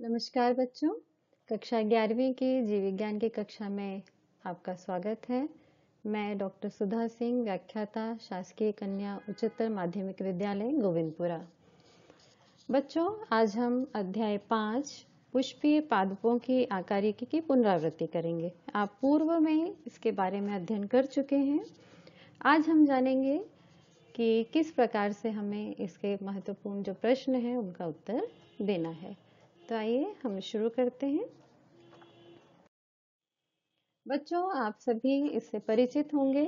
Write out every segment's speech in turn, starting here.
नमस्कार बच्चों कक्षा ग्यारहवीं की जीव विज्ञान की कक्षा में आपका स्वागत है मैं डॉक्टर सुधा सिंह व्याख्याता शासकीय कन्या उच्चतर माध्यमिक विद्यालय गोविंदपुरा बच्चों आज हम अध्याय पाँच पुष्पीय पादपों की आकारिकी की पुनरावृत्ति करेंगे आप पूर्व में इसके बारे में अध्ययन कर चुके हैं आज हम जानेंगे कि किस प्रकार से हमें इसके महत्वपूर्ण जो प्रश्न है उनका उत्तर देना है तो आइए हम शुरू करते हैं बच्चों आप सभी इससे परिचित होंगे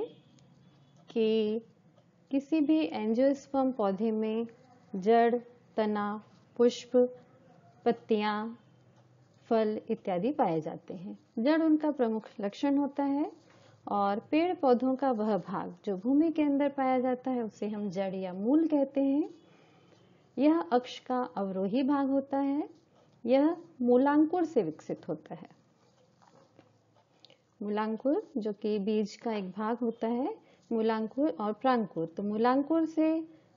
कि किसी भी एंजियोस्पर्म पौधे में जड़ तना पुष्प पत्तियां फल इत्यादि पाए जाते हैं जड़ उनका प्रमुख लक्षण होता है और पेड़ पौधों का वह भाग जो भूमि के अंदर पाया जाता है उसे हम जड़ या मूल कहते हैं यह अक्ष का अवरोही भाग होता है यह मूलांकुर से विकसित होता है मूलांकुर जो कि बीज का एक भाग होता है मूलांकुर और प्रांकुर तो मूलांकुर से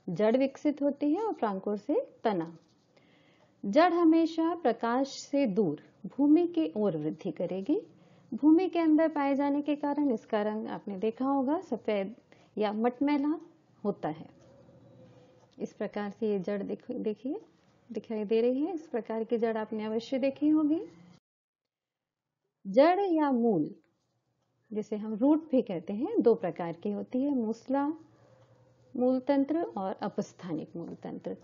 जड़ विकसित होती है और प्रांकुर से तना जड़ हमेशा प्रकाश से दूर भूमि की ओर वृद्धि करेगी भूमि के अंदर पाए जाने के कारण इसका रंग आपने देखा होगा सफेद या मटमैला होता है इस प्रकार से ये जड़ देखिए दिखाई दे रही है इस प्रकार की जड़ आपने अवश्य देखी होगी जड़ या मूल जिसे हम रूट भी कहते हैं दो प्रकार की होती है मूसला मूलतंत्र और अपस्थानिक मूलतंत्र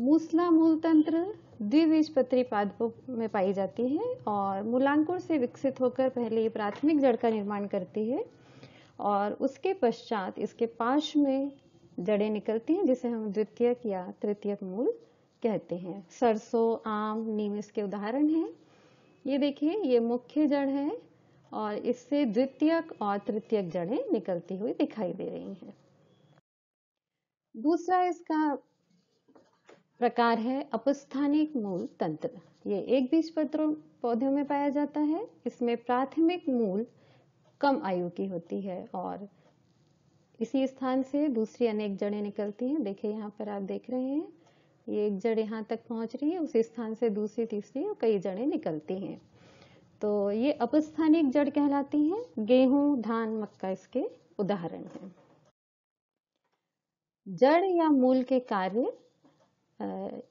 मूसला मूलतंत्र द्विबीजपत्री पादपों में पाई जाती है और मूलांकुर से विकसित होकर पहले ये प्राथमिक जड़ का निर्माण करती है और उसके पश्चात इसके पार्श्व में जड़ें निकलती हैं जिसे हम द्वितीयक या तृतीयक मूल कहते हैं सरसों आम नीम इसके उदाहरण हैं ये देखिए ये मुख्य जड़ है और इससे द्वितीयक और तृतीयक जड़ें निकलती हुई दिखाई दे रही हैं दूसरा इसका प्रकार है अपस्थानिक मूल तंत्र ये एक बीज पत्रों पौधों में पाया जाता है इसमें प्राथमिक मूल कम आयु की होती है और इसी स्थान से दूसरी अनेक जड़ें निकलती हैं देखिए यहाँ पर आप देख रहे हैं ये एक जड़ यहाँ तक पहुँच रही है उसी स्थान से दूसरी तीसरी और कई जड़ें निकलती हैं तो ये अपस्थानिक जड़ कहलाती हैं गेहूं धान मक्का इसके उदाहरण हैं जड़ या मूल के कार्य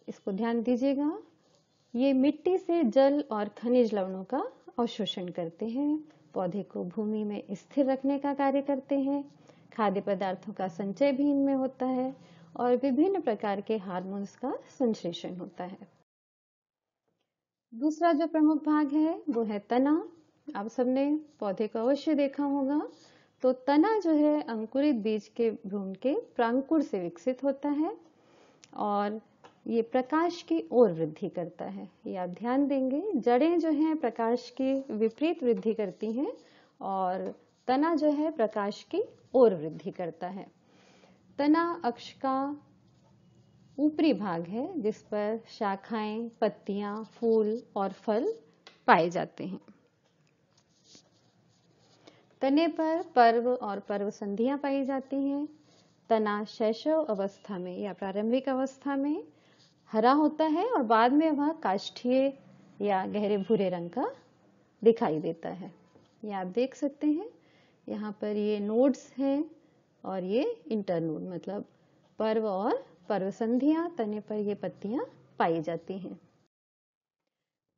इसको ध्यान दीजिएगा ये मिट्टी से जल और खनिज लवणों का अवशोषण करते हैं पौधे को भूमि में स्थिर रखने का कार्य करते हैं खाद्य पदार्थों का संचय भी इनमें होता है और विभिन्न प्रकार के हार्मोन्स का संश्लेषण होता है दूसरा जो प्रमुख भाग है वो है तना आप सबने पौधे को अवश्य देखा होगा तो तना जो है अंकुरित बीज के भ्रूण के प्रांकुर से विकसित होता है और ये प्रकाश की ओर वृद्धि करता है ये आप ध्यान देंगे जड़ें जो हैं प्रकाश की विपरीत वृद्धि करती हैं और तना जो है प्रकाश की ओर वृद्धि करता है तना अक्ष का ऊपरी भाग है जिस पर शाखाएं पत्तियां फूल और फल पाए जाते हैं तने पर पर्व और पर्व संधियां पाई जाती हैं तना शैशव अवस्था में या प्रारंभिक अवस्था में हरा होता है और बाद में वह काष्ठीय या गहरे भूरे रंग का दिखाई देता है ये आप देख सकते हैं यहाँ पर ये नोड्स हैं और ये इंटरनोड मतलब पर्व और पर्व संधिया तने पर ये पत्तियां पाई जाती हैं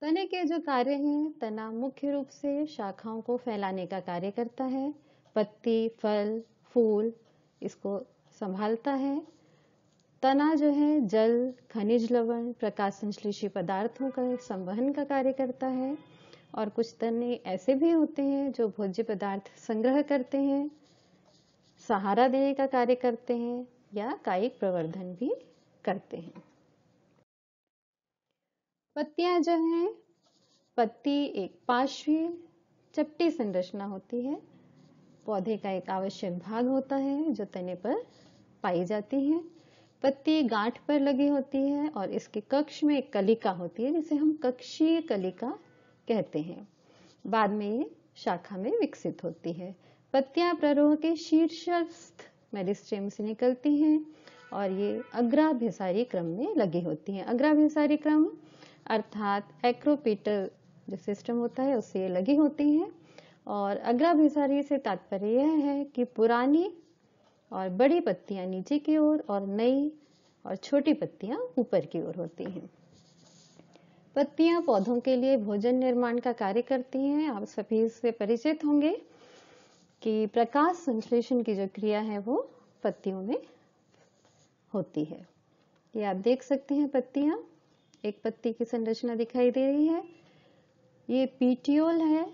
तने के जो कार्य हैं तना मुख्य रूप से शाखाओं को फैलाने का कार्य करता है पत्ती फल फूल इसको संभालता है तना जो है जल खनिज लवण प्रकाश संश्लेषी पदार्थों का संवहन का कार्य करता है और कुछ तने ऐसे भी होते हैं जो भोज्य पदार्थ संग्रह करते हैं सहारा देने का कार्य करते हैं या कायिक प्रवर्धन भी करते हैं पत्तियां जो है पत्ती एक पार्श्वी चपटी संरचना होती है पौधे का एक आवश्यक भाग होता है जो तने पर पाई जाती है पत्ती गांठ पर लगी होती है और इसके कक्ष में एक कलिका होती है जिसे हम कक्षीय कलिका कहते हैं बाद में ये शाखा में विकसित होती है पत्तियां प्ररोह के शीर्षस्थ मेरिस्टेम से निकलती हैं और ये अग्राभिसारी क्रम में लगी होती हैं अग्राभिसारी क्रम अर्थात एक्रोपीटल जो सिस्टम होता है उससे ये लगी होती हैं और अग्राभिसारी से तात्पर्य यह है कि पुरानी और बड़ी पत्तियां नीचे की ओर और नई और छोटी पत्तियां ऊपर की ओर होती हैं पत्तियां पौधों के लिए भोजन निर्माण का कार्य करती हैं आप सभी इससे परिचित होंगे कि प्रकाश संश्लेषण की जो क्रिया है वो पत्तियों में होती है ये आप देख सकते हैं पत्तियां एक पत्ती की संरचना दिखाई दे रही है ये पीटियोल है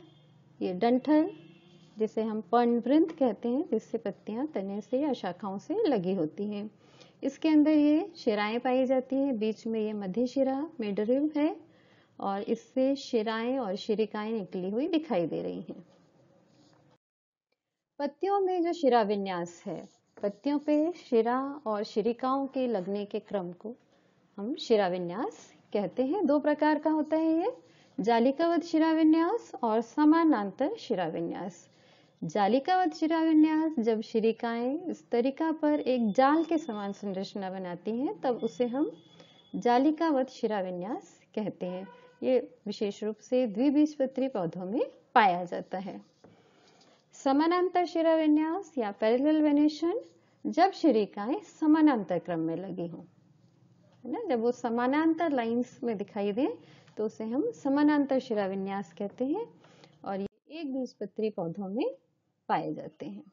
ये डंठल जिसे हम पर्णवृंत कहते हैं जिससे पत्तियां तने से या शाखाओं से लगी होती हैं इसके अंदर ये शिराएं पाई जाती हैं बीच में ये मध्य शिरा मेडरिव है और इससे शिराएं और शिरिकाएं निकली हुई दिखाई दे रही हैं पत्तियों में जो शिरा विन्यास है पत्तियों पे शिरा और शिरिकाओं के लगने के क्रम को हम शिरा विन्यास कहते हैं दो प्रकार का होता है ये जालिकावत शिरा विन्यास और समानांतर शिरा विन्यास जालिकावत शिरा विन्यास जब शिरिकाएं स्तरिका पर एक जाल के समान संरचना बनाती हैं तब उसे हम जालिकावत शिरा विन्यास कहते हैं ये विशेष रूप से द्विबीजपत्री पौधों में पाया जाता है समानांतर शिरा विन्यास या पैरेलल वेनेशन जब शिरिकाएं समानांतर क्रम में लगी हों है ना जब वो समानांतर लाइंस में दिखाई दे तो उसे हम समानांतर शिरा विन्यास कहते हैं और ये एक बीजपत्री पौधों में पाए जाते हैं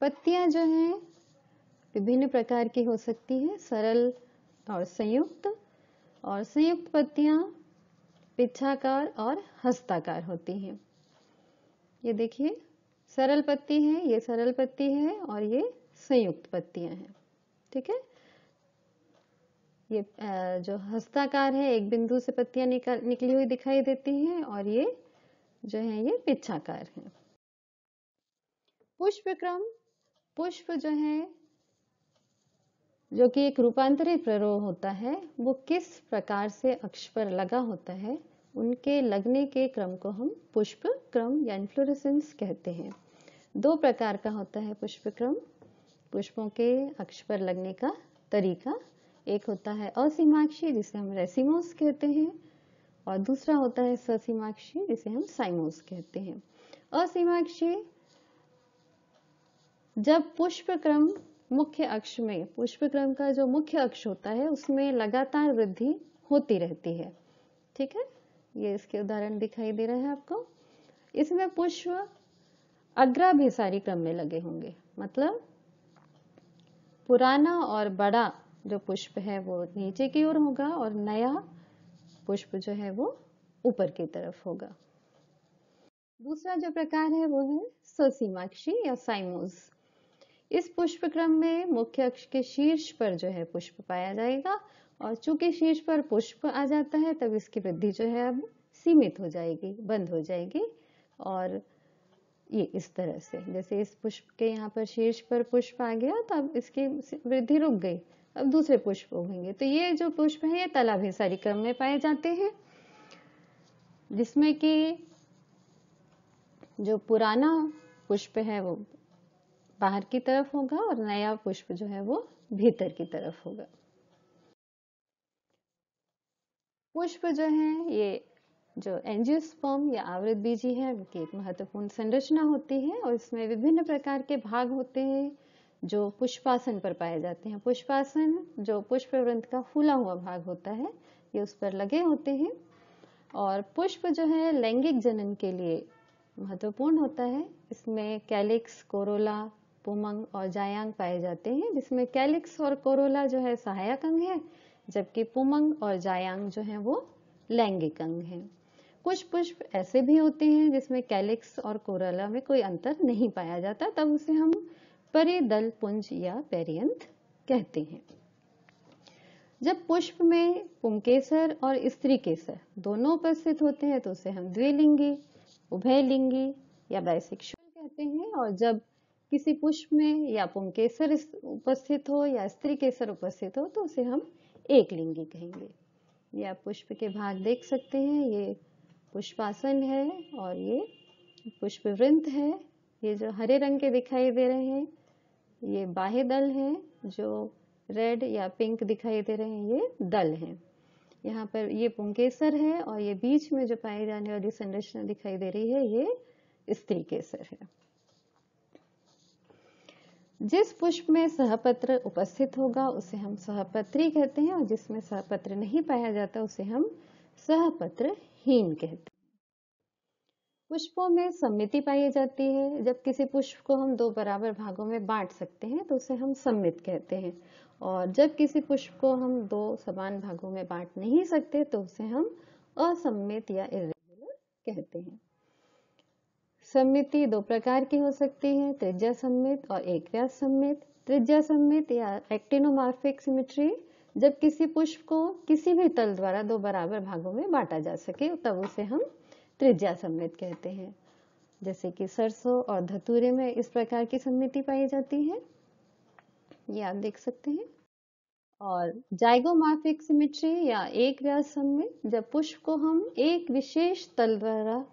पत्तियां जो हैं विभिन्न प्रकार की हो सकती है सरल और संयुक्त और संयुक्त पत्तियां पिछाकार और हस्ताकार होती हैं ये देखिए सरल पत्ती है ये सरल पत्ती है और ये संयुक्त पत्तियां हैं ठीक है ये जो हस्ताकार है एक बिंदु से पत्तियां निकली हुई दिखाई देती हैं और ये जो है ये पिछाकार है पुष्प क्रम पुष्प जो है जो कि एक रूपांतरित प्ररोह होता है वो किस प्रकार से अक्ष पर लगा होता है उनके लगने के क्रम को हम पुष्प क्रम या इन्फ्लोरेसेंस कहते हैं दो प्रकार का होता है पुष्प क्रम पुष्पों के अक्ष पर लगने का तरीका एक होता है असीमाक्षी जिसे हम रेसिमोस कहते हैं और दूसरा होता है ससीमाक्षी जिसे हम साइमोस कहते हैं असीमाक्षी जब पुष्प क्रम मुख्य अक्ष में पुष्प क्रम का जो मुख्य अक्ष होता है उसमें लगातार वृद्धि होती रहती है ठीक है ये इसके उदाहरण दिखाई दे रहे हैं आपको इसमें पुष्प अग्राभिसारी क्रम में लगे होंगे मतलब पुराना और बड़ा जो पुष्प है वो नीचे की ओर होगा और नया पुष्प जो है वो ऊपर की तरफ होगा दूसरा जो प्रकार है वो है ससीमाक्षी या साइमोज इस पुष्प क्रम में मुख्य अक्ष के शीर्ष पर जो है पुष्प पाया जाएगा और चूंकि शीर्ष पर पुष्प आ जाता है तब इसकी वृद्धि जो है अब सीमित हो जाएगी बंद हो जाएगी और ये इस तरह से जैसे इस पुष्प के यहाँ पर शीर्ष पर पुष्प आ गया तो अब इसकी वृद्धि रुक गई अब दूसरे पुष्प उगेंगे तो ये जो पुष्प है ये तलाभिसारी क्रम में पाए जाते हैं जिसमें कि जो पुराना पुष्प है वो बाहर की तरफ होगा और नया पुष्प जो है वो भीतर की तरफ होगा पुष्प जो है ये जो एंजियोस्पर्म या आवृत बीजी है उनकी एक महत्वपूर्ण संरचना होती है और इसमें विभिन्न प्रकार के भाग होते हैं जो पुष्पासन पर पाए जाते हैं पुष्पासन जो पुष्प वृंत का फूला हुआ भाग होता है ये उस पर लगे होते हैं और पुष्प जो है लैंगिक जनन के लिए महत्वपूर्ण होता है इसमें कैलिक्स कोरोला पुमंग और जायांग पाए जाते हैं जिसमें कैलिक्स और कोरोला जो है सहायक अंग है जबकि पुमंग और जायांग जो हैं वो लैंगिक अंग हैं कुछ पुष्प ऐसे भी होते हैं जिसमें कैलिक्स और कोरला में कोई अंतर नहीं पाया जाता तब उसे हम दल पुंज या पेरियंथ कहते हैं जब पुष्प में पुंकेसर और स्त्री केसर दोनों उपस्थित होते हैं तो उसे हम द्विलिंगी उभयलिंगी या बाइसेक्सुअल कहते हैं और जब किसी पुष्प में या पुंकेसर उपस्थित हो या स्त्री केसर उपस्थित हो तो उसे हम एक लिंगी कहेंगे ये आप पुष्प के भाग देख सकते हैं ये पुष्पासन है और ये वृंत है ये जो हरे रंग के दिखाई दे रहे हैं ये बाह्य दल है जो रेड या पिंक दिखाई दे रहे हैं ये दल हैं यहाँ पर ये पुंकेसर है और ये बीच में जो पाई जाने वाली संरचना दिखाई दे रही है ये स्त्री केसर है जिस पुष्प में सहपत्र उपस्थित होगा उसे हम सहपत्री कहते हैं और जिसमें सहपत्र नहीं पाया जाता उसे हम सहपत्र हीन कहते हैं पुष्पों में सम्मिति पाई जाती है जब किसी पुष्प को हम दो बराबर भागों में बांट सकते हैं तो उसे हम सम्मित कहते हैं और जब किसी पुष्प को हम दो समान भागों में बांट नहीं सकते तो उसे हम असम्मित या इरेगुलर कहते हैं सम्मिति दो प्रकार की हो सकती है त्रिज्या सम्मित और एक व्यास सम्मित त्रिज्या सम्मित या एक्टिनोमार्फिक सिमेट्री जब किसी पुष्प को किसी भी तल द्वारा दो बराबर भागों में बांटा जा सके तब उसे हम त्रिज्या सम्मित कहते हैं जैसे कि सरसों और धतूरे में इस प्रकार की सम्मिति पाई जाती है ये आप देख सकते हैं और जाइगोमार्फिक सिमेट्री या एक व्यास सम्मित जब पुष्प को हम एक विशेष तल द्वारा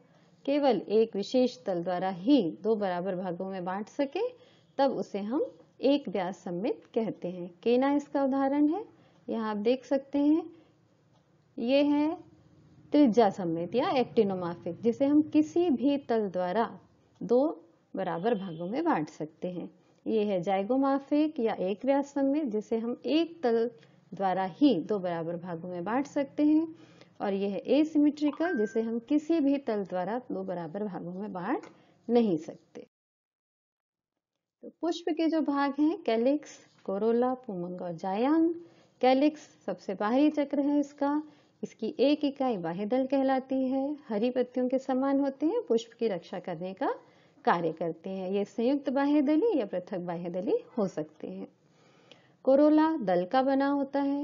केवल एक विशेष तल द्वारा ही दो बराबर भागों में बांट सके तब उसे हम एक व्यास सम्मित कहते हैं केना इसका उदाहरण है यहाँ आप देख सकते हैं ये है त्रिज्या सम्मित या एक्टिनोमाफिक जिसे हम किसी भी तल द्वारा दो बराबर भागों में बांट सकते हैं ये है जायगोमाफिक या एक व्यास सम्मित जिसे हम एक तल द्वारा ही दो बराबर भागों में बांट सकते हैं और यह है एसिमेट्रिकल जिसे हम किसी भी तल द्वारा दो बराबर भागों में बांट नहीं सकते तो पुष्प के जो भाग हैं कैलिक्स कोरोला पुमंग और जायांग कैलिक्स सबसे बाहरी चक्र है इसका इसकी एक इकाई दल कहलाती है हरी पत्तियों के समान होते हैं पुष्प की रक्षा करने का कार्य करते हैं ये संयुक्त बाह्य दली या पृथक बाह्य दली हो सकते हैं कोरोला दल का बना होता है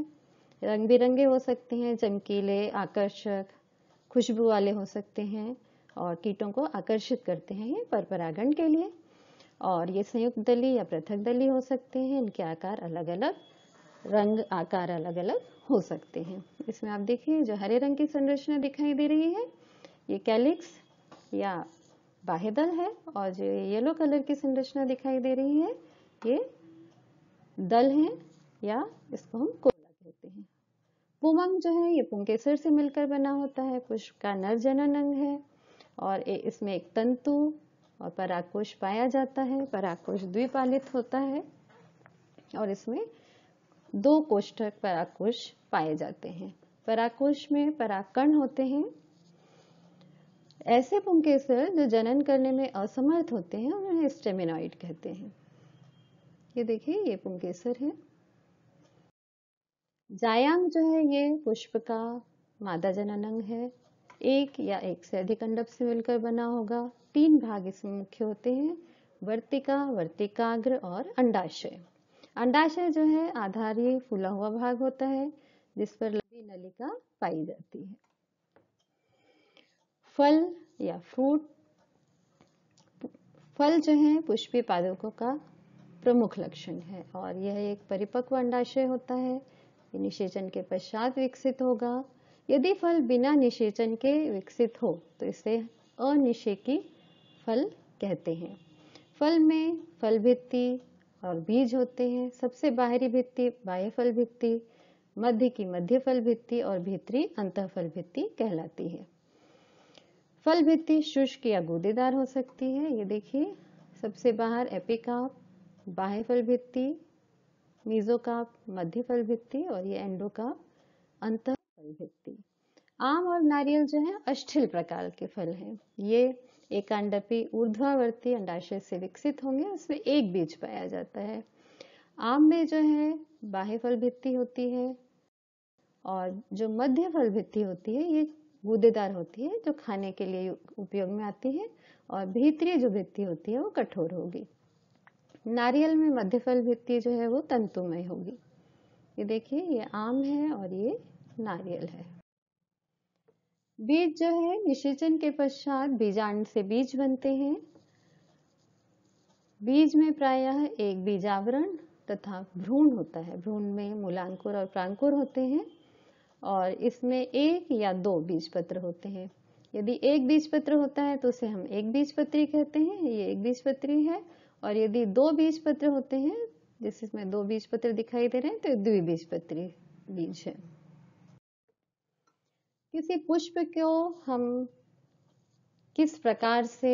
रंग बिरंगे हो सकते हैं चमकीले आकर्षक खुशबू वाले हो सकते हैं और कीटों को आकर्षित करते हैं ये पर परागण के लिए और ये संयुक्त दली या पृथक दली हो सकते हैं इनके आकार अलग अलग रंग आकार अलग अलग हो सकते हैं इसमें आप देखिए जो हरे रंग की संरचना दिखाई दे रही है ये कैलिक्स या बाहेदल है और जो येलो कलर की संरचना दिखाई दे रही है ये दल है या इसको हम पुमंग जो है ये पुंकेसर से मिलकर बना होता है पुष्प का नर जनन अंग है और इसमें एक तंतु और पराकोश पाया जाता है पराकोश द्विपालित होता है और इसमें दो कोष्ठक पराकोश पाए जाते हैं पराकोश में पराकण होते हैं ऐसे पुंकेसर जो जनन करने में असमर्थ होते हैं उन्हें स्टेमिनॉइड कहते हैं ये देखिए ये पुंकेसर है जायांग जो है ये पुष्प का मादा अंग है एक या एक से अधिक अंडप से मिलकर बना होगा तीन भाग इसमें मुख्य होते हैं वर्तिका वर्तिकाग्र और अंडाशय अंडाशय जो है आधारीय फूला हुआ भाग होता है जिस पर लगी नलिका पाई जाती है फल या फ्रूट फल जो है पुष्पी पादुकों का प्रमुख लक्षण है और यह एक परिपक्व अंडाशय होता है निषेचन के पश्चात विकसित होगा यदि फल बिना निषेचन के विकसित हो तो इसे अनिषेकी फल कहते हैं फल में फल भित्ति और बीज होते हैं सबसे बाहरी भित्ति बाह्य फल भित्ति मध्य की मध्य फल भित्ति और भीतरी अंत फल भित्ति कहलाती है फल भित्ति शुष्क या गूदेदार हो सकती है ये देखिए सबसे बाहर एपिकाप बाह्य फल भित्ति मेसोकार्प मध्य भित्ति और ये एंडोकार्प अंत भित्ति आम और नारियल जो है अष्टिल प्रकार के फल हैं ये एक अंडपी ऊर्ध्वावर्ती अंडाशय से विकसित होंगे उसमें एक बीज पाया जाता है आम में जो है बाह्य फल भित्ति होती है और जो मध्य फल भित्ति होती है ये गुदेदार होती है जो खाने के लिए उपयोग में आती है और भीतरी जो भित्ति होती है वो कठोर होगी नारियल में मध्यफल भित्ति जो है वो तंतुमय होगी ये देखिए ये आम है और ये नारियल है बीज जो है निषेचन के पश्चात बीजांड से बीज बनते हैं बीज में प्रायः एक बीजावरण तथा भ्रूण होता है भ्रूण में मूलांकुर और प्रांकुर होते हैं और इसमें एक या दो बीजपत्र होते हैं यदि एक बीजपत्र होता है तो उसे हम एक बीजपत्री कहते हैं ये एक बीजपत्री है और यदि दो बीज पत्र होते हैं जैसे इसमें दो बीज पत्र दिखाई दे रहे हैं तो द्विबीज पत्री बीज है किसी पुष्प को हम किस प्रकार से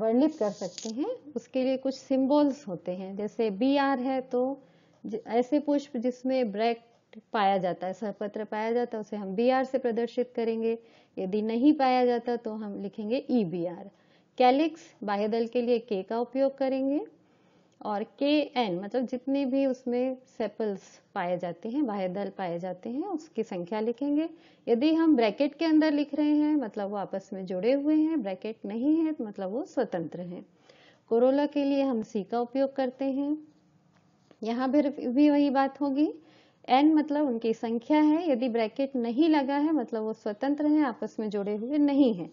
वर्णित कर सकते हैं उसके लिए कुछ सिंबल्स होते हैं जैसे बी आर है तो ऐसे पुष्प जिसमें ब्रैक पाया जाता है सरपत्र पाया जाता है उसे हम बी आर से प्रदर्शित करेंगे यदि नहीं पाया जाता तो हम लिखेंगे ई बी आर कैलिक्स बाह्यदल के लिए के का उपयोग करेंगे और के एन मतलब जितने भी उसमें सेपल्स पाए जाते हैं बाह्यदल पाए जाते हैं उसकी संख्या लिखेंगे यदि हम ब्रैकेट के अंदर लिख रहे हैं मतलब वो आपस में जुड़े हुए हैं ब्रैकेट नहीं है तो मतलब वो स्वतंत्र हैं कोरोला के लिए हम सी का उपयोग करते हैं यहाँ पर भी वही बात होगी एन मतलब उनकी संख्या है यदि ब्रैकेट नहीं लगा है मतलब वो स्वतंत्र हैं आपस में जुड़े हुए नहीं हैं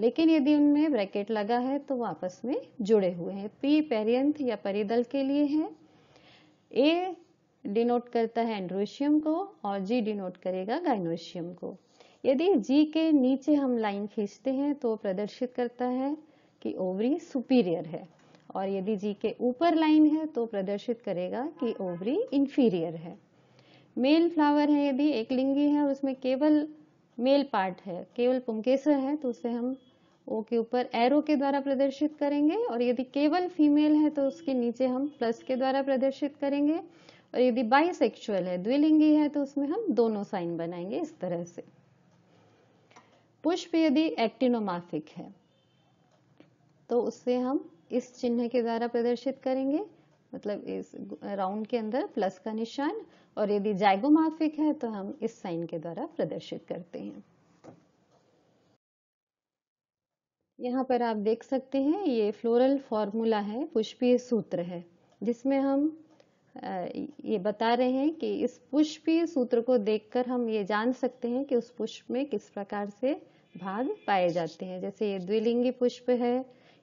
लेकिन यदि उनमें ब्रैकेट लगा है तो वो आपस में जुड़े हुए हैं पी पेरियंथ या परिदल के लिए है ए डिनोट करता है एंड्रोशियम को और जी डिनोट करेगा गाइनोशियम को यदि जी के नीचे हम लाइन खींचते हैं तो प्रदर्शित करता है कि ओवरी सुपीरियर है और यदि जी के ऊपर लाइन है तो प्रदर्शित करेगा कि ओवरी इंफीरियर है मेल फ्लावर है यदि एक लिंगी है उसमें केवल मेल पार्ट है केवल पुमकेसर है तो उसे हम ओ के ऊपर एरो के द्वारा प्रदर्शित करेंगे और यदि केवल फीमेल है तो उसके नीचे हम प्लस के द्वारा प्रदर्शित करेंगे और यदि बाइसेक्सुअल है द्विलिंगी है तो उसमें हम दोनों साइन बनाएंगे इस तरह से पुष्प यदि एक्टिनोमाफिक है तो उससे हम इस चिन्ह के द्वारा प्रदर्शित करेंगे मतलब इस राउंड के अंदर प्लस का निशान और यदि जाइगोमार्फिक है तो हम इस साइन के द्वारा प्रदर्शित करते हैं यहाँ पर आप देख सकते हैं ये फ्लोरल फॉर्मूला है पुष्पीय सूत्र है जिसमें हम ये बता रहे हैं कि इस पुष्पीय सूत्र को देखकर हम ये जान सकते हैं कि उस पुष्प में किस प्रकार से भाग पाए जाते हैं जैसे ये द्विलिंगी पुष्प है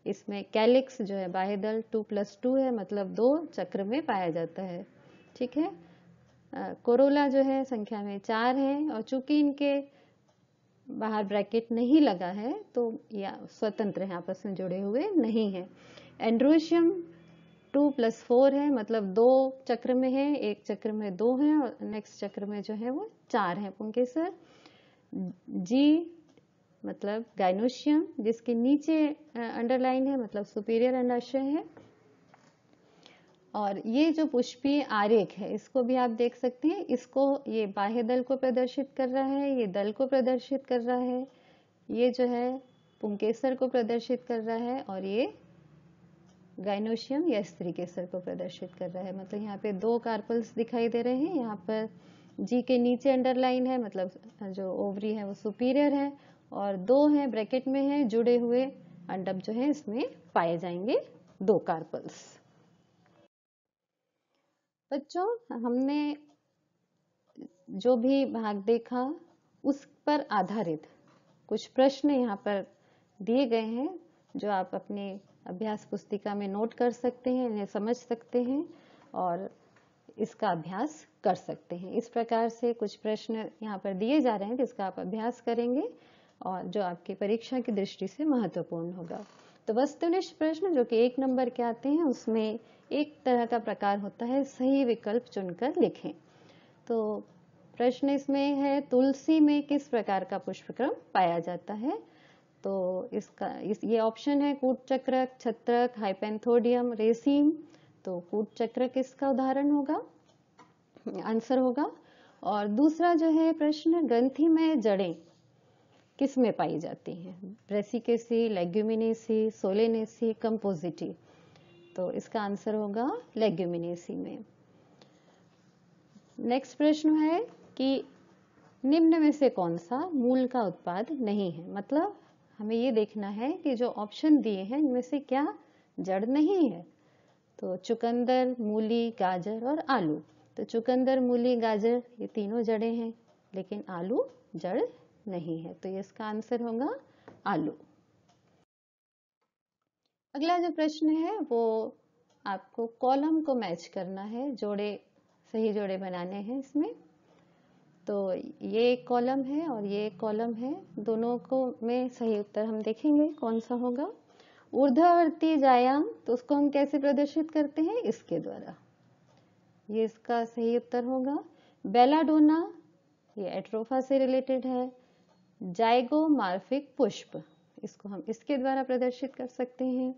इसमें कैलिक्स जो है बाहेदल टू प्लस टू है मतलब दो चक्र में पाया जाता है ठीक है कोरोला जो है संख्या में चार है और चूंकि इनके बाहर ब्रैकेट नहीं लगा है तो या स्वतंत्र है आपस में जुड़े हुए नहीं है एंड्रोशियम टू प्लस फोर है मतलब दो चक्र में है एक चक्र में दो है और नेक्स्ट चक्र में जो है वो चार है पुंकेसर जी मतलब गाइनोशियम जिसके नीचे अंडरलाइन है मतलब सुपीरियर अंडाशय है और ये जो पुष्पी आरेख है इसको भी आप देख सकते हैं इसको ये बाह्य दल को प्रदर्शित कर रहा है ये दल को प्रदर्शित कर रहा है ये जो है पुंकेसर को प्रदर्शित कर रहा है और ये गाइनोशियम या स्त्री केसर को प्रदर्शित कर रहा है मतलब यहाँ पे दो कार्पल्स दिखाई दे रहे हैं यहाँ पर जी के नीचे अंडरलाइन है मतलब जो ओवरी है वो सुपीरियर है और दो हैं ब्रैकेट में हैं जुड़े हुए अंडम जो है इसमें पाए जाएंगे दो कार्पल्स बच्चों हमने जो भी भाग देखा उस पर आधारित कुछ प्रश्न यहाँ पर दिए गए हैं जो आप अपने अभ्यास पुस्तिका में नोट कर सकते हैं इन्हें समझ सकते हैं और इसका अभ्यास कर सकते हैं इस प्रकार से कुछ प्रश्न यहाँ पर दिए जा रहे हैं जिसका आप अभ्यास करेंगे और जो आपकी परीक्षा की दृष्टि से महत्वपूर्ण होगा तो वस्तुनिष्ठ प्रश्न जो कि एक नंबर के आते हैं उसमें एक तरह का प्रकार होता है सही विकल्प चुनकर लिखें तो प्रश्न इसमें है तुलसी में किस प्रकार का पुष्पक्रम पाया जाता है तो इसका इस, ये ऑप्शन है कूट चक्रक छत्रक हाइपेंथोडियम रेसीम तो कूट चक्र इसका उदाहरण होगा आंसर होगा और दूसरा जो है प्रश्न ग्रंथि में जड़ें किस में पाई जाती हैं ब्रेसिकेसी लेग्यूमिनेसी सोलेनेसी कंपोजिटी तो इसका आंसर होगा लेग्यूमिनेसी में नेक्स्ट प्रश्न है कि निम्न में से कौन सा मूल का उत्पाद नहीं है मतलब हमें ये देखना है कि जो ऑप्शन दिए हैं इनमें से क्या जड़ नहीं है तो चुकंदर मूली गाजर और आलू तो चुकंदर मूली गाजर ये तीनों जड़ें हैं लेकिन आलू जड़ नहीं है तो ये इसका आंसर होगा आलू अगला जो प्रश्न है वो आपको कॉलम को मैच करना है जोड़े सही जोड़े बनाने हैं इसमें तो ये एक कॉलम है और ये एक कॉलम है दोनों को में सही उत्तर हम देखेंगे कौन सा होगा ऊर्धावर्ती जायाम तो उसको हम कैसे प्रदर्शित करते हैं इसके द्वारा ये इसका सही उत्तर होगा बेलाडोना ये एट्रोफा से रिलेटेड है जाइगोमार्फिक पुष्प इसको हम इसके द्वारा प्रदर्शित कर सकते हैं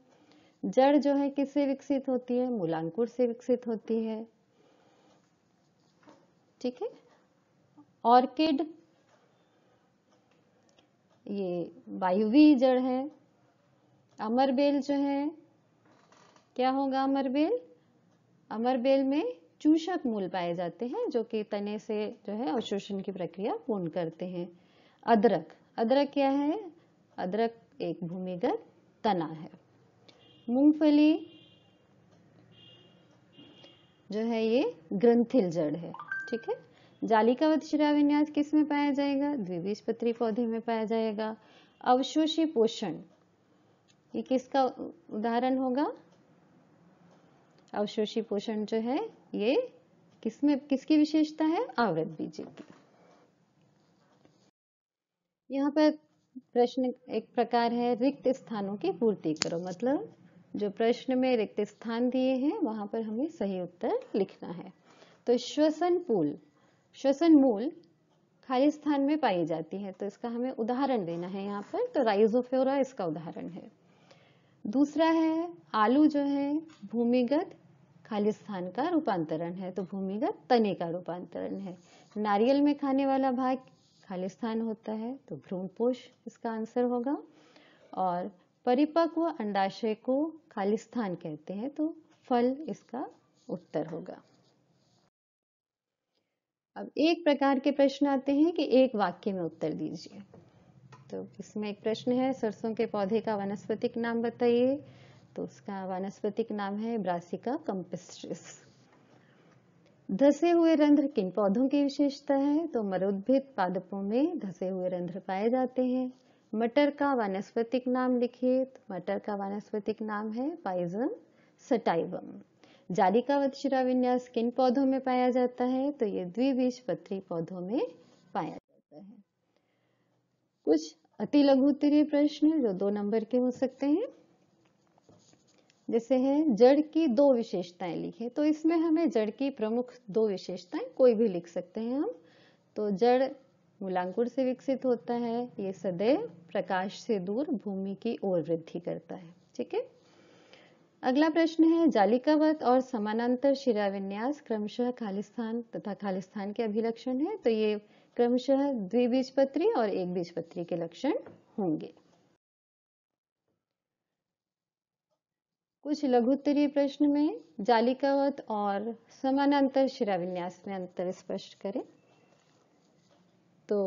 जड़ जो है किससे विकसित होती है मूलांकुर से विकसित होती है ठीक है ऑर्किड ये वायुवी जड़ है अमरबेल जो है क्या होगा अमरबेल अमरबेल में चूषक मूल पाए जाते हैं जो कि तने से जो है अवशोषण की प्रक्रिया पूर्ण करते हैं अदरक अदरक क्या है अदरक एक भूमिगत तना है मूंगफली जो है ये ग्रंथिल जड़ है ठीक है जालिकावत विन्यास किस में पाया जाएगा द्विबीजपत्री पौधे में पाया जाएगा अवशोषी पोषण ये किसका उदाहरण होगा अवशोषी पोषण जो है ये किसमें किसकी विशेषता है आवृत बीजे की यहाँ पर प्रश्न एक प्रकार है रिक्त स्थानों की पूर्ति करो मतलब जो प्रश्न में रिक्त स्थान दिए हैं वहां पर हमें सही उत्तर लिखना है तो श्वसन पुल श्वसन मूल खाली स्थान में पाई जाती है तो इसका हमें उदाहरण देना है यहाँ पर तो राइजोफेरा इसका उदाहरण है दूसरा है आलू जो है भूमिगत खाली स्थान का रूपांतरण है तो भूमिगत तने का रूपांतरण है नारियल में खाने वाला भाग खालिस्थान होता है तो भ्रूणपोष इसका आंसर होगा और परिपक्व अंडाशय को खालिस्थान कहते हैं तो फल इसका उत्तर होगा अब एक प्रकार के प्रश्न आते हैं कि एक वाक्य में उत्तर दीजिए तो इसमें एक प्रश्न है सरसों के पौधे का वनस्पतिक नाम बताइए तो उसका वनस्पतिक नाम है ब्रासिका कम्पिस्ट्रिस धसे हुए रंध्र किन पौधों की विशेषता है तो मरुद्भिद पादपों में धसे हुए रंध्र पाए जाते हैं मटर का वानस्पतिक नाम लिखिए तो मटर का वानस्पतिक नाम है पाइजम सटाइवम जाली का वशिरा विन्यास किन पौधों में पाया जाता है तो ये द्विबीज पत्री पौधों में पाया जाता है कुछ अति लघुतरीय प्रश्न जो दो नंबर के हो सकते हैं जैसे हैं जड़ की दो विशेषताएं लिखे तो इसमें हमें जड़ की प्रमुख दो विशेषताएं कोई भी लिख सकते हैं हम तो जड़ मूलांकुर से विकसित होता है ये सदैव प्रकाश से दूर भूमि की ओर वृद्धि करता है ठीक है अगला प्रश्न है जालिकावत और समानांतर शिरा विन्यास क्रमशः खालिस्तान तथा खालिस्तान के अभिलक्षण है तो ये क्रमशः द्विबीजपत्री और एक बीजपत्री के लक्षण होंगे कुछ लघुत्तरीय प्रश्न में जालिकावत और समानांतर शिरा विन्यास में अंतर स्पष्ट करें तो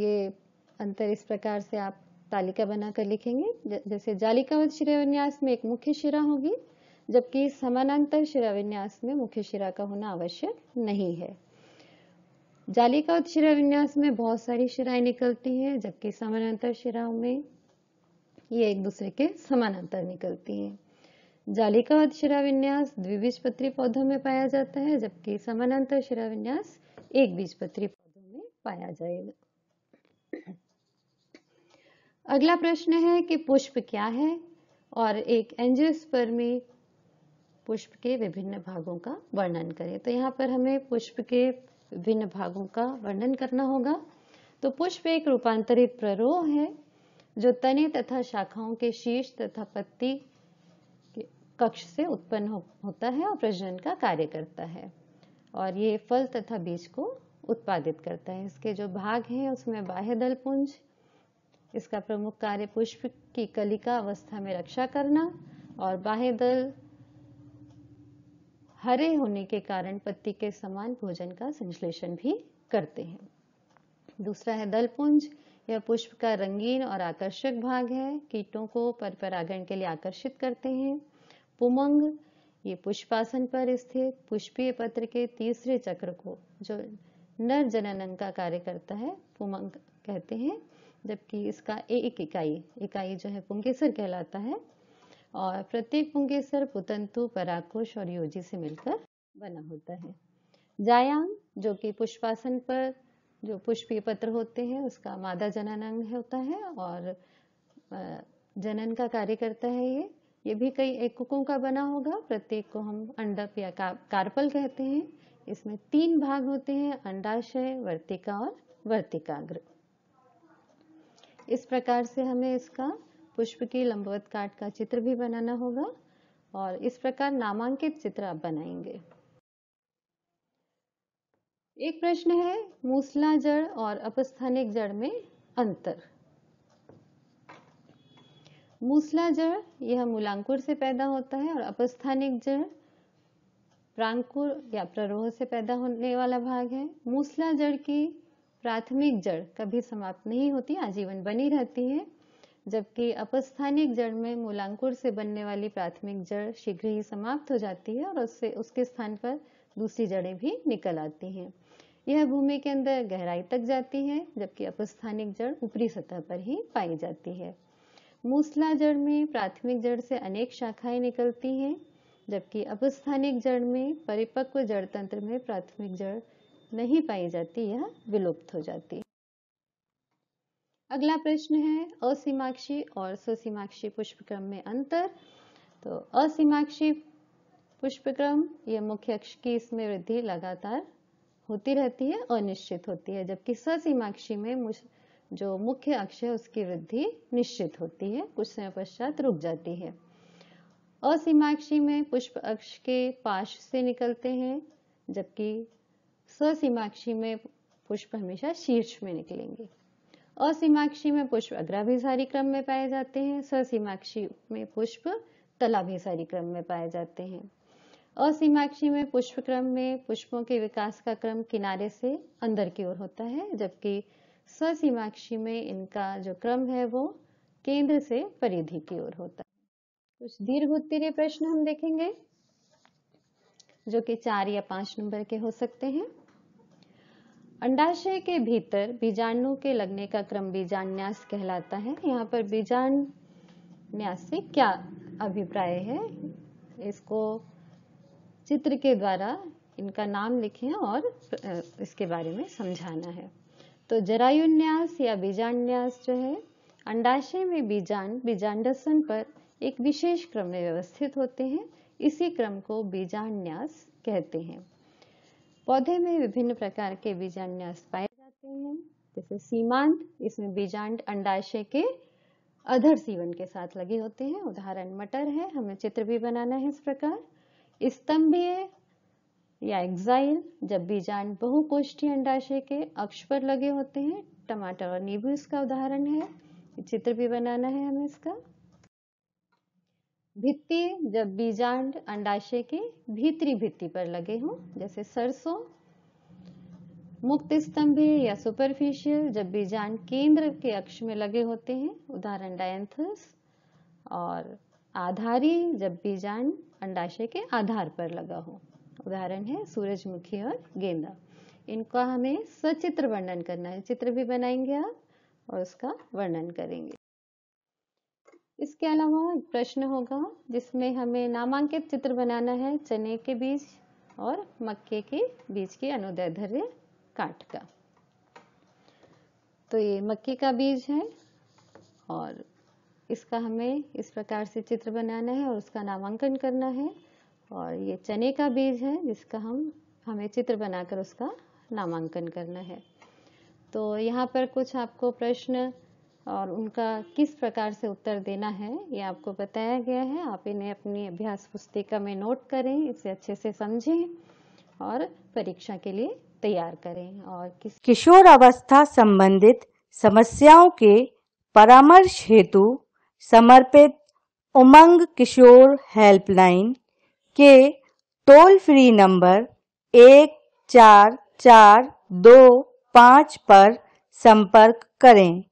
ये अंतर इस प्रकार से आप तालिका बनाकर लिखेंगे जैसे जालिकावत शिरा विन्यास में एक मुख्य शिरा होगी जबकि समानांतर शिरा विन्यास में मुख्य शिरा का होना आवश्यक नहीं है जालिकावत शिरा विन्यास में बहुत सारी शिराएं निकलती हैं जबकि समानांतर शिराओं में ये एक दूसरे के समानांतर निकलती हैं जालिकावत द्विबीज द्विबीजपत्री पौधों में पाया जाता है जबकि समानांतर शिरा विन्यास एक बीजपत्री पौधों में पाया जाएगा अगला प्रश्न है कि पुष्प क्या है और एक एंजियोस्पर्मी पुष्प के विभिन्न भागों का वर्णन करें तो यहाँ पर हमें पुष्प के विभिन्न भागों का वर्णन करना होगा तो पुष्प एक रूपांतरित प्ररोह है जो तने तथा शाखाओं के शीर्ष तथा पत्ती कक्ष से उत्पन्न हो, होता है और प्रजनन का कार्य करता है और ये फल तथा बीज को उत्पादित करता है इसके जो भाग हैं उसमें बाह्य दलपुंज इसका प्रमुख कार्य पुष्प की कलिका अवस्था में रक्षा करना और बाह्य दल हरे होने के कारण पत्ती के समान भोजन का संश्लेषण भी करते हैं दूसरा है दलपुंज यह पुष्प का रंगीन और आकर्षक भाग है कीटों को पर परागण के लिए आकर्षित करते हैं पुमंग ये पुष्पासन पर स्थित पुष्पीय पत्र के तीसरे चक्र को जो नर जनन का कार्य करता है पुमंग कहते हैं जबकि इसका एक इकाई इकाई जो है पुंगेसर कहलाता है और प्रत्येक पुंगेसर पुतंतु पराकोश और योजी से मिलकर बना होता है जायांग जो कि पुष्पासन पर जो पुष्पीय पत्र होते हैं उसका मादा जनन अंग होता है और जनन का कार्य करता है ये ये भी कई एककों का बना होगा प्रत्येक को हम अंडक या कार्पल कहते हैं इसमें तीन भाग होते हैं अंडाशय वर्तिका और वर्तिकाग्र इस प्रकार से हमें इसका पुष्प की लंबवत काट का चित्र भी बनाना होगा और इस प्रकार नामांकित चित्र आप बनाएंगे एक प्रश्न है मूसला जड़ और अपस्थानिक जड़ में अंतर मूसला जड़ यह मूलांकुर से पैदा होता है और अपस्थानिक जड़ प्रांकुर या प्ररोह से पैदा होने वाला भाग है मूसला जड़ की प्राथमिक जड़ कभी समाप्त नहीं होती आजीवन बनी रहती है जबकि अपस्थानिक जड़ में मूलांकुर से बनने वाली प्राथमिक जड़ शीघ्र ही समाप्त हो जाती है और उससे उसके स्थान पर दूसरी जड़ें भी निकल आती हैं यह भूमि के अंदर गहराई तक जाती है जबकि अपस्थानिक जड़ ऊपरी सतह पर ही पाई जाती है मूसला जड़ में प्राथमिक जड़ से अनेक शाखाएं निकलती हैं जबकि अपस्थानिक जड़ में परिपक्व जड़ तंत्र में प्राथमिक जड़ नहीं पाई जाती यह विलुप्त हो जाती अगला प्रश्न है असीमाक्षी और सुसीमाक्षी पुष्पक्रम में अंतर तो असीमाक्षी पुष्पक्रम यह मुख्य अक्ष की इसमें वृद्धि लगातार होती रहती है अनिश्चित होती है जबकि ससीमाक्षी में जो मुख्य अक्ष है उसकी वृद्धि निश्चित होती है कुछ समय पश्चात रुक जाती है असीमाक्षी में पुष्प अक्ष के पाश से निकलते हैं जबकि ससीमाक्षी में पुष्प हमेशा शीर्ष में निकलेंगे असीमाक्षी में पुष्प अग्राभिसारी क्रम में पाए जाते हैं ससीमाक्षी में पुष्प तलाभिसारी क्रम में पाए जाते हैं असीमाक्षी में पुष्प क्रम में पुष्पों के विकास का क्रम किनारे से अंदर की ओर होता है जबकि ससीमाक्षी में इनका जो क्रम है वो केंद्र से परिधि की ओर होता है कुछ दीर्घ उत्तरीय प्रश्न हम देखेंगे जो कि चार या पांच नंबर के हो सकते हैं अंडाशय के भीतर बीजाणु के लगने का क्रम बीजान्यास कहलाता है यहाँ पर बीजान्यास से क्या अभिप्राय है इसको चित्र के द्वारा इनका नाम लिखें और इसके बारे में समझाना है तो जरायुन्यास या बीजान्यास जो है अंडाशय में बीजान बीजांडसन पर एक विशेष क्रम में व्यवस्थित होते हैं इसी क्रम को बीजान्यास कहते हैं पौधे में विभिन्न प्रकार के बीजान्यास पाए जाते हैं जैसे सीमांत इसमें बीजांड अंडाशय के अधर सीवन के साथ लगे होते हैं उदाहरण मटर है हमें चित्र भी बनाना है इस प्रकार स्तंभीय या एक्साइल जब बीजांड बहुकोष्ठी अंडाशय के अक्ष पर लगे होते हैं टमाटर और नींबू इसका उदाहरण है चित्र भी बनाना है हमें इसका भित्ति जब बीजांड अंडाशय के भीतरी भित्ति पर लगे हों जैसे सरसों मुक्त स्तंभी या सुपरफिशियल जब बीजांड केंद्र के अक्ष में लगे होते हैं उदाहरण डायंथस और आधारी जब बीजांड अंडाशय के आधार पर लगा हो उदाहरण है सूरजमुखी और गेंदा इनका हमें सचित्र वर्णन करना है चित्र भी बनाएंगे आप और उसका वर्णन करेंगे इसके अलावा एक प्रश्न होगा जिसमें हमें नामांकित चित्र बनाना है चने के बीज और मक्के के बीज के अनुदैर्ध्य काट का तो ये मक्के का बीज है और इसका हमें इस प्रकार से चित्र बनाना है और उसका नामांकन करना है और ये चने का बीज है जिसका हम हमें चित्र बनाकर उसका नामांकन करना है तो यहाँ पर कुछ आपको प्रश्न और उनका किस प्रकार से उत्तर देना है ये आपको बताया गया है आप इन्हें अपनी अभ्यास पुस्तिका में नोट करें इसे अच्छे से समझें और परीक्षा के लिए तैयार करें और किस किशोर अवस्था संबंधित समस्याओं के परामर्श हेतु समर्पित उमंग किशोर हेल्पलाइन के टोल फ्री नंबर एक चार चार दो पाँच पर संपर्क करें